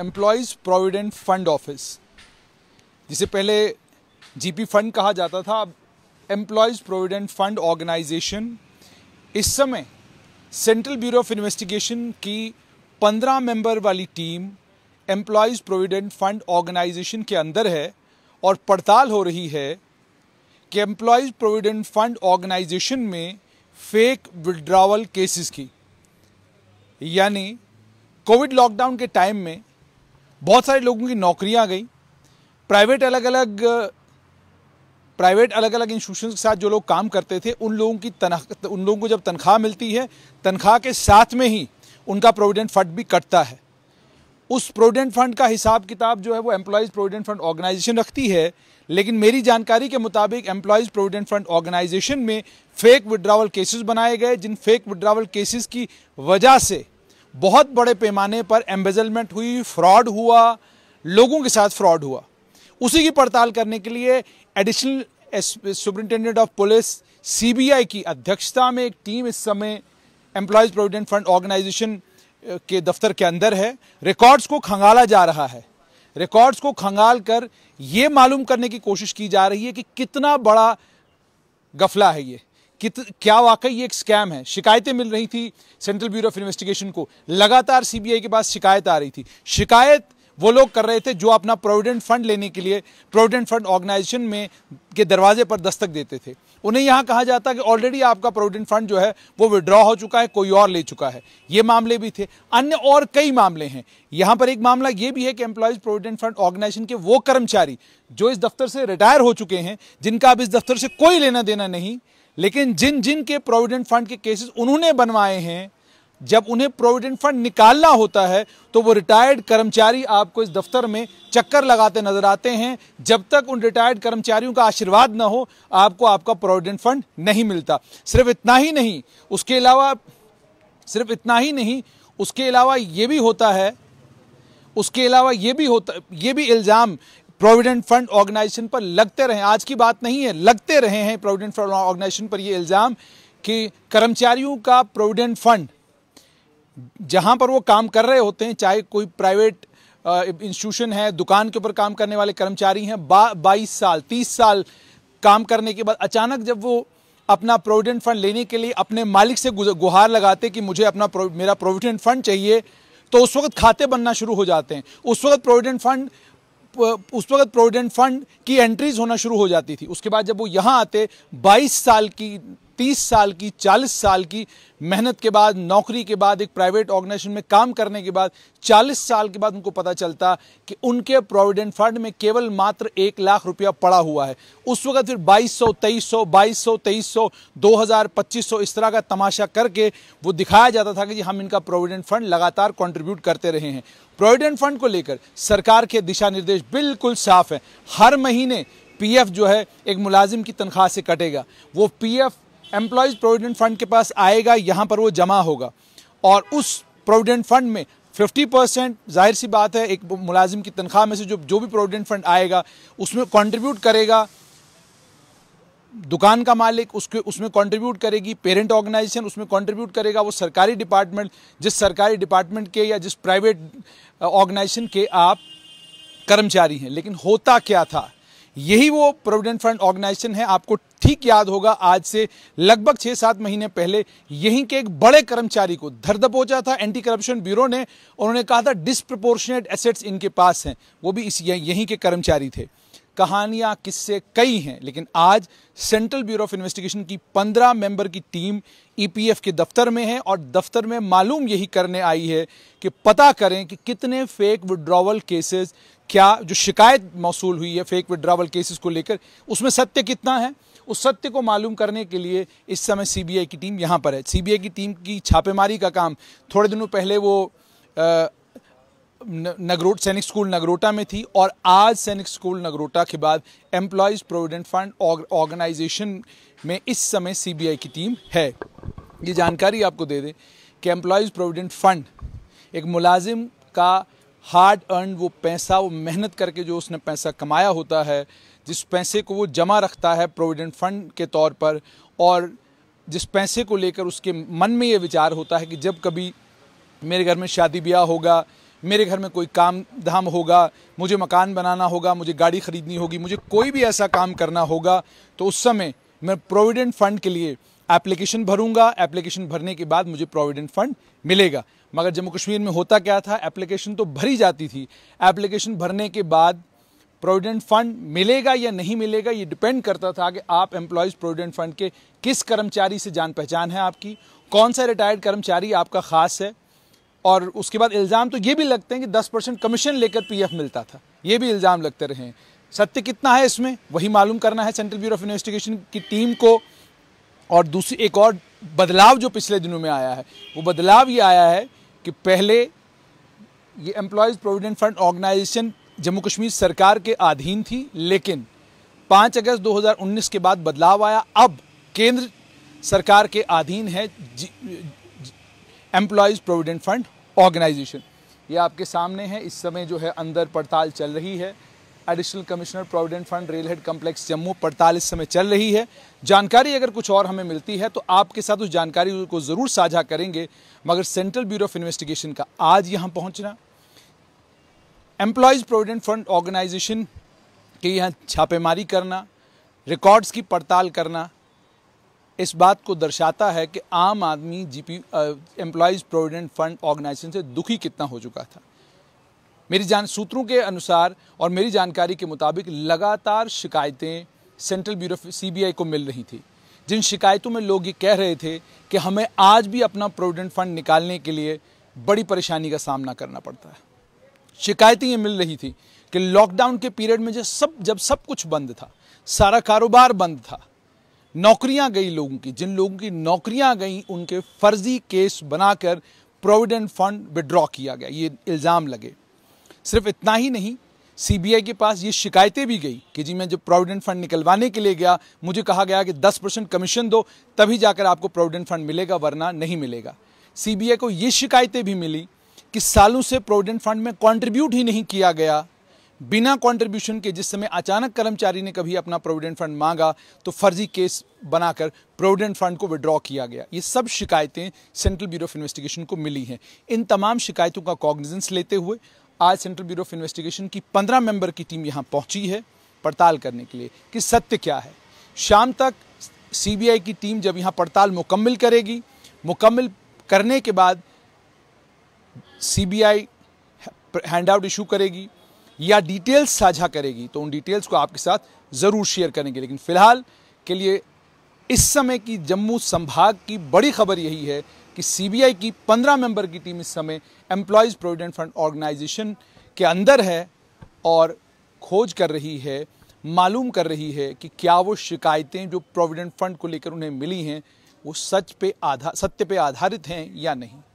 employees provident fund office जिसे पहले GP fund कहा जाता था अब एम्प्लॉयज़ प्रोविडेंट फंड ऑर्गेनाइजेशन इस समय सेंट्रल ब्यूरो ऑफ इन्वेस्टिगेशन की पंद्रह मेंबर वाली team employees provident fund organisation के अंदर है और पड़ताल हो रही है कि एम्प्लॉयज़ प्रोविडेंट फंड ऑर्गेनाइजेशन में फेक विड्रावल केसेस की यानी कोविड लॉकडाउन के टाइम में बहुत सारे लोगों की नौकरियां आ गई प्राइवेट अलग अलग प्राइवेट अलग अलग इंस्टीट्यूशन के साथ जो लोग काम करते थे उन लोगों की तनख उन लोगों को जब तनख्वाह मिलती है तनख्वाह के साथ में ही उनका प्रोविडेंट फंड भी कटता है उस प्रोविडेंट फंड का हिसाब किताब जो है वो एम्प्लॉयज़ प्रोविडेंट फंड ऑर्गेनाइजेशन रखती है लेकिन मेरी जानकारी के मुताबिक एम्प्लॉयज़ प्रोविडेंट फंड ऑर्गेनाइजेशन में फेक विड्रावल केसेस बनाए गए जिन फेक विड्रावल केसेस की वजह से बहुत बड़े पैमाने पर एम्बेजलमेंट हुई फ्रॉड हुआ लोगों के साथ फ्रॉड हुआ उसी की पड़ताल करने के लिए additional superintendent of police CBI की अध्यक्षता में एक टीम इस समय एम्प्लॉयज़ प्रोविडेंट फंड ऑर्गेनाइजेशन के दफ्तर के अंदर है रिकॉर्ड्स को खंगाला जा रहा है रिकॉर्ड्स को खंगाल कर ये मालूम करने की कोशिश की जा रही है कि कितना बड़ा गफला है ये कित क्या वाकई ये एक स्कैम है शिकायतें मिल रही थी सेंट्रल ब्यूरो ऑफ इन्वेस्टिगेशन को लगातार सीबीआई के पास शिकायत आ रही थी शिकायत वो लोग कर रहे थे जो अपना प्रोविडेंट फंड लेने के लिए प्रोविडेंट फंड ऑर्गेनाइजेशन में के दरवाजे पर दस्तक देते थे उन्हें यहाँ कहा जाता कि ऑलरेडी आपका प्रोविडेंट फंड जो है वो विड्रॉ हो चुका है कोई और ले चुका है ये मामले भी थे अन्य और कई मामले हैं यहाँ पर एक मामला ये भी है कि एम्प्लॉयज़ प्रोविडेंट फंड ऑर्गेनाइजेशन के वो कर्मचारी जो इस दफ्तर से रिटायर हो चुके हैं जिनका अब इस दफ्तर से कोई लेना देना नहीं लेकिन जिन जिन के प्रोविडेंट फंड के केसेस उन्होंने बनवाए हैं जब उन्हें प्रोविडेंट फंड निकालना होता है तो वो रिटायर्ड कर्मचारी आपको इस दफ्तर में चक्कर लगाते नजर आते हैं जब तक उन रिटायर्ड कर्मचारियों का आशीर्वाद ना हो आपको आपका प्रोविडेंट फंड नहीं मिलता सिर्फ इतना ही नहीं उसके अलावा सिर्फ इतना ही नहीं उसके अलावा ये भी होता है उसके अलावा ये भी होता ये भी इल्ज़ाम प्रोविडेंट फंड ऑर्गेनाइजेशन पर लगते रहे आज की बात नहीं है लगते रहे हैं प्रोविडेंट फंड ऑर्गेनाइजेशन पर यह इल्ज़ाम कि कर्मचारियों का प्रोविडेंट फंड जहां पर वो काम कर रहे होते हैं चाहे कोई प्राइवेट इंस्टीट्यूशन है दुकान के ऊपर काम करने वाले कर्मचारी हैं बाईस साल तीस साल काम करने के बाद अचानक जब वो अपना प्रोविडेंट फंड लेने के लिए अपने मालिक से गुहार लगाते कि मुझे अपना मेरा प्रोविडेंट फंड चाहिए तो उस वक्त खाते बनना शुरू हो जाते हैं उस वक्त प्रोविडेंट फंड उस वक्त प्रोविडेंट फंड की एंट्रीज होना शुरू हो जाती थी उसके बाद जब वो यहाँ आते 22 साल की तीस साल की चालीस साल की मेहनत के बाद नौकरी के बाद एक प्राइवेट ऑर्गेनाइजेशन में काम करने के बाद चालीस साल के बाद उनको पता चलता कि उनके प्रोविडेंट फंड में केवल मात्र एक लाख रुपया पड़ा हुआ है उस वक्त फिर बाईस बाईस सौ सौ सौ तेईस तेईस सौ दो हजार पच्चीस सौ इस तरह का तमाशा करके वो दिखाया जाता था कि हम इनका प्रोविडेंट फंड लगातार कॉन्ट्रीब्यूट करते रहे हैं प्रोविडेंट फंड को लेकर सरकार के दिशा निर्देश बिल्कुल साफ है हर महीने पीएफ जो है एक मुलाजिम की तनख्वाह से कटेगा वो पीएफ एम्प्लॉयज़ प्रोविडेंट फंड के पास आएगा यहाँ पर वो जमा होगा और उस प्रोविडेंट फंड में 50 परसेंट जाहिर सी बात है एक मुलाजिम की तनख्वाह में से जो जो भी प्रोविडेंट फंड आएगा उसमें कंट्रीब्यूट करेगा दुकान का मालिक उसके उसमें कंट्रीब्यूट करेगी पेरेंट ऑर्गेनाइजेशन उसमें कंट्रीब्यूट करेगा वो सरकारी डिपार्टमेंट जिस सरकारी डिपार्टमेंट के या जिस प्राइवेट ऑर्गेनाइजेशन के आप कर्मचारी हैं लेकिन होता क्या था यही वो प्रोविडेंट फंड ऑर्गेनाइजेशन है आपको ठीक याद होगा आज से लगभग छह सात महीने पहले यहीं के एक बड़े कर्मचारी को धर दबोचा था एंटी करप्शन ब्यूरो ने उन्होंने कहा था डिस्प्रपोर्शनेट एसेट्स इनके पास हैं वो भी इस यहीं के कर्मचारी थे कहानियां किससे कई हैं लेकिन आज सेंट्रल ब्यूरो ऑफ इन्वेस्टिगेशन की 15 मेंबर की टीम ईपीएफ के दफ्तर में है और दफ्तर में मालूम यही करने आई है कि पता करें कि कितने फेक विड्रॉवल केसेस क्या जो शिकायत मौसू हुई है फेक विड्रॉवल केसेस को लेकर उसमें सत्य कितना है उस सत्य को मालूम करने के लिए इस समय सीबीआई की टीम यहाँ पर है सीबीआई की टीम की छापेमारी का काम थोड़े दिनों पहले वो नगरोट सैनिक स्कूल नगरोटा में थी और आज सैनिक स्कूल नगरोटा के बाद एम्प्लॉयज़ प्रोविडेंट फंड ऑर्गेनाइजेशन में इस समय सीबीआई की टीम है ये जानकारी आपको दे दें कि एम्प्लॉयज़ प्रोविडेंट फंड एक मुलाजिम का हार्ड अर्न वो पैसा वो मेहनत करके जो उसने पैसा कमाया होता है जिस पैसे को वो जमा रखता है प्रोविडेंट फंड के तौर पर और जिस पैसे को लेकर उसके मन में ये विचार होता है कि जब कभी मेरे घर में शादी ब्याह होगा मेरे घर में कोई काम धाम होगा मुझे मकान बनाना होगा मुझे गाड़ी खरीदनी होगी मुझे कोई भी ऐसा काम करना होगा तो उस समय मैं प्रोविडेंट फंड के लिए एप्लीकेशन भरूंगा एप्लीकेशन भरने के बाद मुझे प्रोविडेंट फंड मिलेगा मगर जम्मू कश्मीर में होता क्या था एप्लीकेशन तो भरी जाती थी एप्लीकेशन भरने के बाद प्रोविडेंट फंड मिलेगा या नहीं मिलेगा ये डिपेंड करता था कि आप एम्प्लॉयज़ प्रोविडेंट फंड के किस कर्मचारी से जान पहचान है आपकी कौन सा रिटायर्ड कर्मचारी आपका ख़ास है और उसके बाद इल्ज़ाम तो ये भी लगते हैं कि 10 परसेंट कमीशन लेकर पीएफ मिलता था ये भी इल्ज़ाम लगते रहे सत्य कितना है इसमें वही मालूम करना है सेंट्रल ब्यूरो ऑफ इन्वेस्टिगेशन की टीम को और दूसरी एक और बदलाव जो पिछले दिनों में आया है वो बदलाव ये आया है कि पहले ये employees provident fund organisation Jammu Kashmir सरकार के अधीन थी लेकिन 5 अगस्त 2019 के बाद बदलाव आया अब केंद्र सरकार के अधीन है एम्प्लॉयज़ प्रोविडेंट फंड ऑर्गेनाइजेशन ये आपके सामने है इस समय जो है अंदर पड़ताल चल रही है additional commissioner provident fund rail head complex Jammu पड़ताल इस समय चल रही है जानकारी अगर कुछ और हमें मिलती है तो आपके साथ उस जानकारी को ज़रूर साझा करेंगे मगर सेंट्रल ब्यूरो ऑफ इन्वेस्टिगेशन का आज यहाँ पहुँचना एम्प्लॉयज़ प्रोविडेंट फंड ऑर्गेनाइजेशन के यहाँ छापेमारी करना रिकॉर्ड्स की पड़ताल करना इस बात को दर्शाता है कि आम आदमी GP employees provident fund organisation से दुखी कितना हो चुका था मेरी जान सूत्रों के अनुसार और मेरी जानकारी के मुताबिक लगातार शिकायतें सेंट्रल ब्यूरो सीबीआई को मिल रही थी जिन शिकायतों में लोग ये कह रहे थे कि हमें आज भी अपना प्रोविडेंट फंड निकालने के लिए बड़ी परेशानी का सामना करना पड़ता है शिकायतें ये मिल रही थी कि लॉकडाउन के पीरियड में जब सब जब सब कुछ बंद था सारा कारोबार बंद था नौकरियां गई लोगों की जिन लोगों की नौकरियां गई उनके फर्जी केस बनाकर प्रोविडेंट फंड विड्रॉ किया गया ये इल्ज़ाम लगे सिर्फ इतना ही नहीं सीबीआई के पास ये शिकायतें भी गई कि जी मैं जब प्रोविडेंट फंड निकलवाने के लिए गया मुझे कहा गया कि 10 परसेंट कमीशन दो तभी जाकर आपको प्रोविडेंट फंड मिलेगा वरना नहीं मिलेगा सीबीआई को ये शिकायतें भी मिली कि सालों से प्रोविडेंट फंड में कंट्रीब्यूट ही नहीं किया गया बिना कंट्रीब्यूशन के जिस समय अचानक कर्मचारी ने कभी अपना प्रोविडेंट फंड मांगा तो फर्जी केस बनाकर प्रोविडेंट फंड को विड्रॉ किया गया ये सब शिकायतें सेंट्रल ब्यूरो ऑफ इन्वेस्टिगेशन को मिली हैं इन तमाम शिकायतों का कॉग्निजेंस लेते हुए आज सेंट्रल ब्यूरो ऑफ इन्वेस्टिगेशन की पंद्रह मेंबर की टीम यहाँ पहुँची है पड़ताल करने के लिए कि सत्य क्या है शाम तक सीबीआई की टीम जब यहाँ पड़ताल मुकम्मल करेगी मुकम्मल करने के बाद सीबीआई हैंडआउट इशू करेगी या डिटेल्स साझा करेगी तो उन डिटेल्स को आपके साथ ज़रूर शेयर करेंगे लेकिन फ़िलहाल के लिए इस समय की जम्मू संभाग की बड़ी खबर यही है कि सीबीआई की 15 मेंबर की टीम इस समय एम्प्लॉयज़ प्रोविडेंट फंड ऑर्गेनाइजेशन के अंदर है और खोज कर रही है मालूम कर रही है कि क्या वो शिकायतें जो प्रोविडेंट फंड को लेकर उन्हें मिली हैं वो सच पे आधा सत्य पे आधारित हैं या नहीं